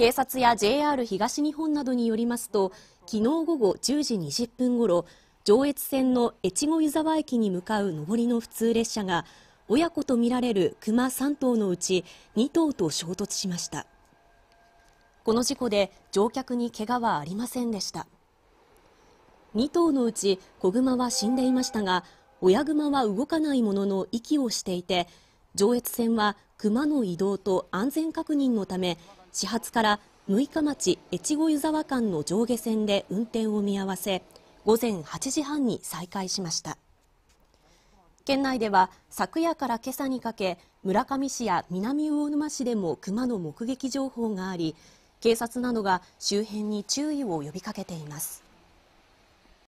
警察や JR 東日本などによりますと昨日午後10時20分ごろ上越線の越後湯沢駅に向かう上りの普通列車が親子とみられる熊3頭のうち2頭と衝突しましたこの事故で乗客にけがはありませんでした2頭のうち子グマは死んでいましたが親熊は動かないものの息をしていて上越線は熊の移動と安全確認のため始発から六日町越後湯沢間の上下線で運転を見合わせ午前8時半に再開しました県内では昨夜から今朝にかけ村上市や南魚沼市でも熊の目撃情報があり警察などが周辺に注意を呼びかけています